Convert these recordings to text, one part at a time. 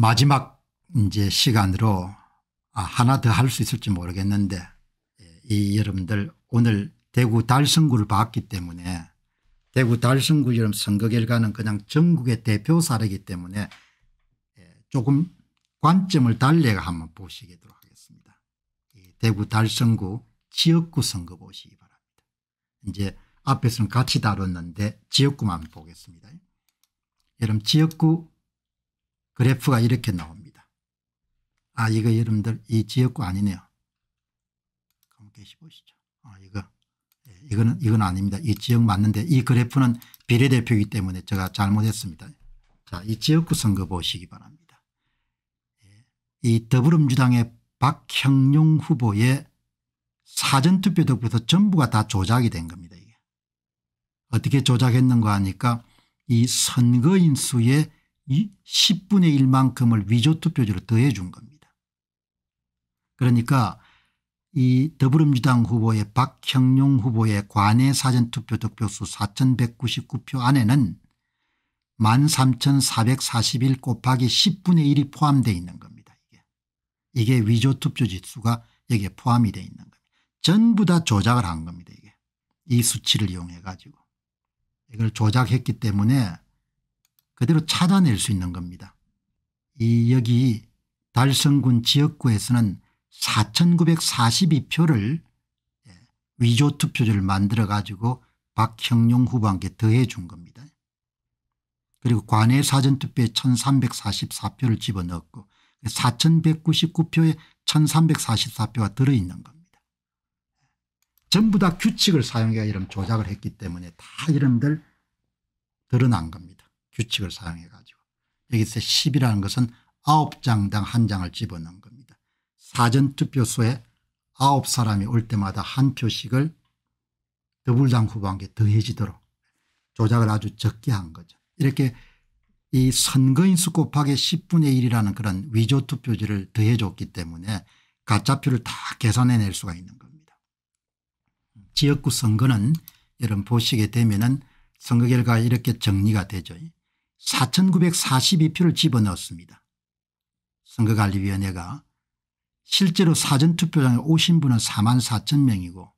마지막 이제 시간으로 아 하나 더 할 수 있을지 모르겠는데 예, 이 여러분들 오늘 대구 달성구를 봤기 때문에 대구 달성구 여름 선거 결과는 그냥 전국의 대표 사례이기 때문에 예, 조금 관점을 달래가 한번 보시도록 하겠습니다. 대구 달성구 지역구 선거 보시기 바랍니다. 이제 앞에서는 같이 다뤘는데 지역구만 보겠습니다. 여러분 지역구 그래프가 이렇게 나옵니다. 아 이거 여러분들 이 지역구 아니네요. 게시 보시죠. 아 이거 예, 이거는 이건 아닙니다. 이 지역 맞는데 이 그래프는 비례대표이기 때문에 제가 잘못했습니다. 자이 지역구 선거 보시기 바랍니다. 예, 이 더불어민주당의 박형용 후보의 사전투표도부터 전부가 다 조작이 된 겁니다. 이게. 어떻게 조작했는가 하니까 이 선거인수의 이 10분의 1만큼을 위조투표지로 더해 준 겁니다. 그러니까 이 더불어민주당 후보의 박형용 후보의 관내 사전투표 득표수 4199표 안에는 13441 곱하기 10분의 1이 포함되어 있는 겁니다. 이게, 이게 위조투표 지수가 여기에 포함이 되어 있는 겁니다. 전부 다 조작을 한 겁니다. 이게 이 수치를 이용해 가지고 이걸 조작했기 때문에 그대로 찾아낼 수 있는 겁니다. 이 여기 달성군 지역구에서는 4942표를 예, 위조 투표지를 만들어 가지고 박형용 후보한테 더해 준 겁니다. 그리고 관외 사전투표에 1344표를 집어넣었고 4199표에 1344표가 들어있는 겁니다. 전부 다 규칙을 사용해 이런 조작을 했기 때문에 다 이름들 드러난 겁니다. 규칙을 사용해 가지고 여기서 10이라는 것은 9장당 한 장을 집어넣은 겁니다. 사전투표소에 9사람이 올 때마다 한 표씩을 더불당 후보한테 더해지도록 조작을 아주 적게 한 거죠. 이렇게 이 선거인수 곱하기 10분의 1이라는 그런 위조투표지를 더해줬기 때문에 가짜표를 다 계산해낼 수가 있는 겁니다. 지역구 선거는 여러분 보시게 되면 은 선거 결과 이렇게 정리가 되죠. 4,942표를 집어넣었습니다. 선거관리위원회가 실제로 사전투표장에 오신 분은 4만 4천 명이고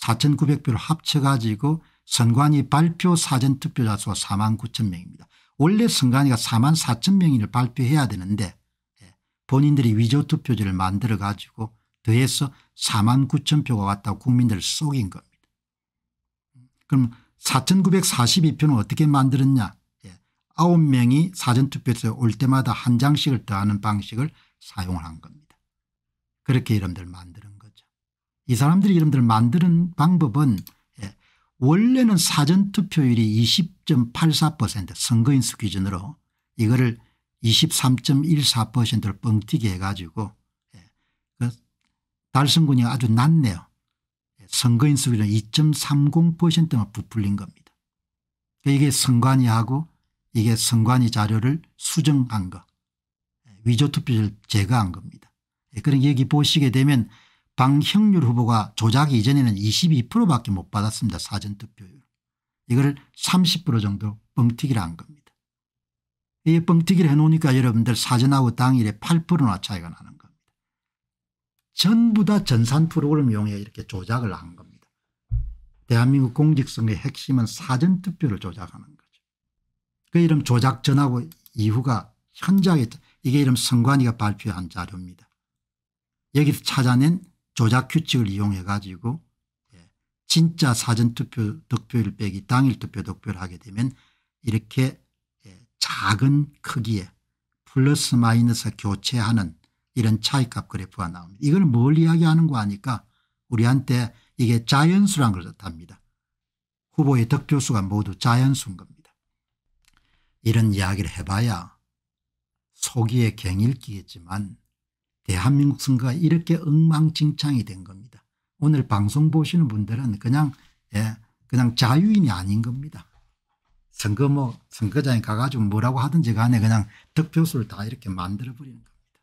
4,900표를 합쳐가지고 선관위 발표 사전투표자 수가 4만 9천 명입니다. 원래 선관위가 4만 4천 명인을 발표해야 되는데 예, 본인들이 위조투표지를 만들어 가지고 더해서 4만 9천 표가 왔다고 국민들을 속인 겁니다. 그럼 4,942표는 어떻게 만들었냐 9명이 사전투표에서 올 때마다 한 장씩을 더하는 방식을 사용을 한 겁니다. 그렇게 이름들 만드는 거죠. 이 사람들이 이름들 만드는 방법은 예, 원래는 사전투표율이 20.84% 선거인수 기준으로 이거를 23.14%를 뻥튀기 해가지고 예, 그 달성군이 아주 낮네요. 선거인수 기준 2.30%만 부풀린 겁니다. 그러니까 이게 선관위하고 이게 선관위 자료를 수정한 거 위조투표를 제거한 겁니다. 예, 그런 그러니까 여기 보시게 되면 방형률 후보가 조작이 전에는 22%밖에 못 받았습니다. 사전투표율. 이걸 30% 정도 뻥튀기를 한 겁니다. 이 뻥튀기를 해놓으니까 여러분들 사전하고 당일에 8%나 차이가 나는 겁니다. 전부 다 전산 프로그램 이용해 이렇게 조작을 한 겁니다. 대한민국 공직선의 핵심은 사전투표를 조작하는 겁니다. 그 이름 조작 전하고 이후가 현장하게 이게 이름 선관위가 발표한 자료입니다. 여기서 찾아낸 조작 규칙을 이용해 가지고 예, 진짜 사전투표 득표율 빼기 당일 투표 득표를 하게 되면 이렇게 예, 작은 크기에 플러스 마이너스 교체하는 이런 차이값 그래프가 나옵니다. 이걸 뭘 이야기하는 거 아니까 우리한테 이게 자연수란 걸 뜻합니다. 후보의 득표수가 모두 자연수인 겁니다. 이런 이야기를 해봐야 속이의 갱일기겠지만 대한민국 선거가 이렇게 엉망진창이 된 겁니다. 오늘 방송 보시는 분들은 그냥 예, 그냥 자유인이 아닌 겁니다. 선거 뭐 선거장에 가가지고 뭐라고 하든지 간에 그냥 득표수를 다 이렇게 만들어버리는 겁니다.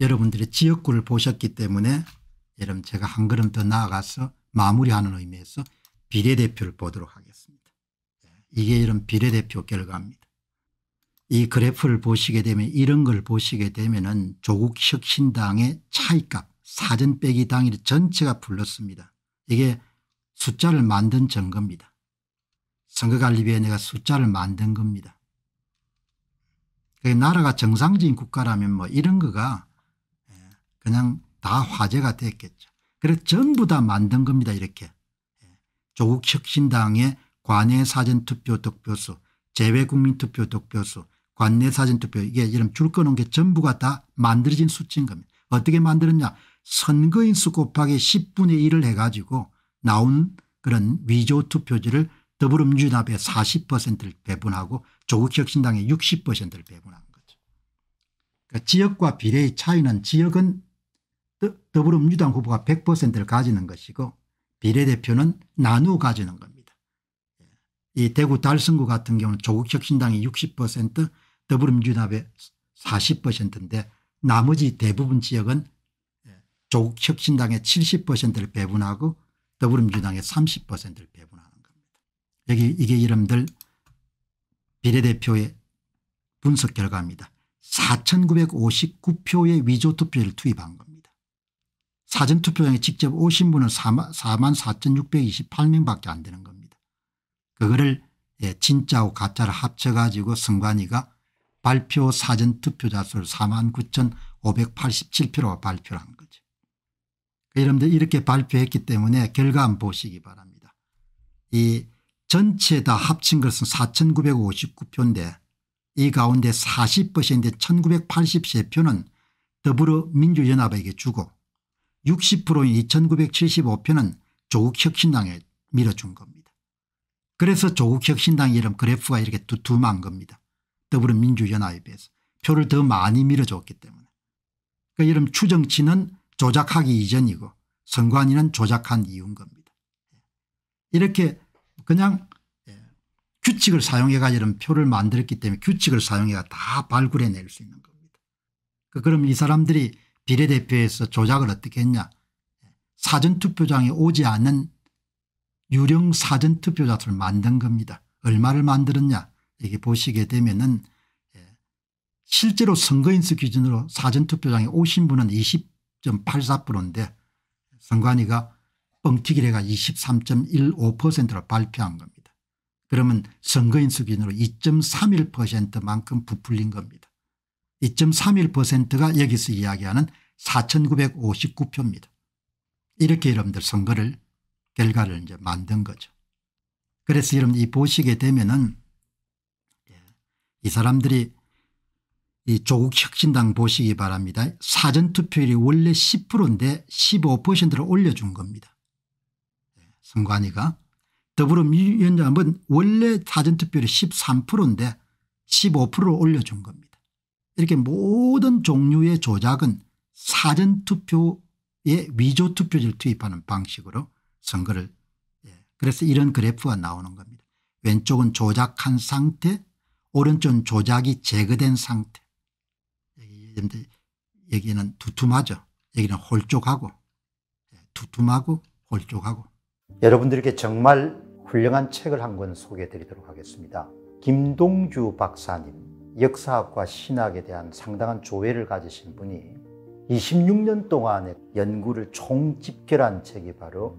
여러분들의 지역구를 보셨기 때문에 여러분 제가 한 걸음 더 나아가서 마무리하는 의미에서 비례대표를 보도록 하겠습니다. 이게 이런 비례대표 결과입니다. 이 그래프를 보시게 되면 이런 걸 보시게 되면 은 조국 혁신당의 차이값 사전 빼기 당일 전체가 불렀습니다. 이게 숫자를 만든 증거입니다. 선거관리위원회가 숫자를 만든 겁니다. 나라가 정상적인 국가라면 뭐 이런 거가 예, 그냥 다 화제가 됐겠죠. 그래서 전부 다 만든 겁니다 이렇게. 예, 조국 혁신당의 관외 사전투표 득표수 재외국민투표 득표수 관내 사전투표 이게 이런 줄거놓은 게 전부가 다 만들어진 수치인 겁니다. 어떻게 만들었냐 선거인 수 곱하기 10분의 1을 해가지고 나온 그런 위조 투표지를 더불어민주당의 40%를 배분하고 조국혁신당의 60%를 배분한 거죠. 그러니까 지역과 비례의 차이는 지역은 더불어민주당 후보가 100%를 가지는 것이고 비례대표는 나누어 가지는 겁니다. 이 대구 달성구 같은 경우는 조국혁신당이 60% 더불어민주당의 40%인데 나머지 대부분 지역은 예, 조국혁신당의 70%를 배분하고 더불어민주당의 30%를 배분하는 겁니다. 여기 이게 이름들 비례대표의 분석 결과입니다. 4,959표의 위조 투표를 투입한 겁니다. 사전투표장에 직접 오신 분은 4 4,628명밖에 안 되는 겁니다. 그거를 예, 진짜하고 가짜를 합쳐가지고 선관위가 발표 사전 투표자 수를 4만 9,587표로 발표를 한 거죠. 여러분들 그 이렇게 발표했기 때문에 결과 한 보시기 바랍니다. 이 전체 다 합친 것은 4,959표인데 이 가운데 40%인데 1,983표는 더불어민주연합에게 주고 60%인 2,975표는 조국혁신당에 밀어준 겁니다. 그래서 조국혁 신당 이름 그래프가 이렇게 두툼한 겁니다. 더불어민주연합에 비해서. 표를 더 많이 밀어줬기 때문에. 그 그러니까 이름 추정치는 조작하기 이전이고 선관위는 조작한 이유인 겁니다. 이렇게 그냥 예, 규칙을 사용해가 이런 표를 만들었기 때문에 규칙을 사용해가 다 발굴해낼 수 있는 겁니다. 그 그럼 이 사람들이 비례대표에서 조작을 어떻게 했냐 예, 사전투표장에 오지 않은 유령 사전투표자수를 만든 겁니다. 얼마를 만들었냐 여기 보시게 되면은 예, 실제로 선거인수 기준으로 사전투표장에 오신 분은 20.84%인데 선관위가 뻥튀기를 가 23.15%로 발표한 겁니다. 그러면 선거인수 기준으로 2.31%만큼 부풀린 겁니다. 2.31%가 여기서 이야기하는 4959표입니다. 이렇게 여러분들 선거를 결과를 이제 만든 거죠. 그래서 여러분 이 보시게 되면은 예, 이 사람들이 이 조국 혁신당 보시기 바랍니다. 사전투표율이 원래 10%인데 15%를 올려준 겁니다. 예, 선관위가 더불어민주당은 원래 사전투표율이 13%인데 15%를 올려준 겁니다. 이렇게 모든 종류의 조작은 사전투표에 위조투표지를 투입하는 방식으로 선거를 예. 그래서 이런 그래프가 나오는 겁니다. 왼쪽은 조작한 상태 오른쪽은 조작이 제거된 상태 여기는 두툼하죠. 여기는 홀쭉하고 예, 두툼하고 홀쭉하고 여러분들에 정말 훌륭한 책을 한 권 소개해 드리도록 하겠습니다. 김동주 박사님 역사학과 신학에 대한 상당한 조회를 가지신 분이 26년 동안의 연구를 총집결한 책이 바로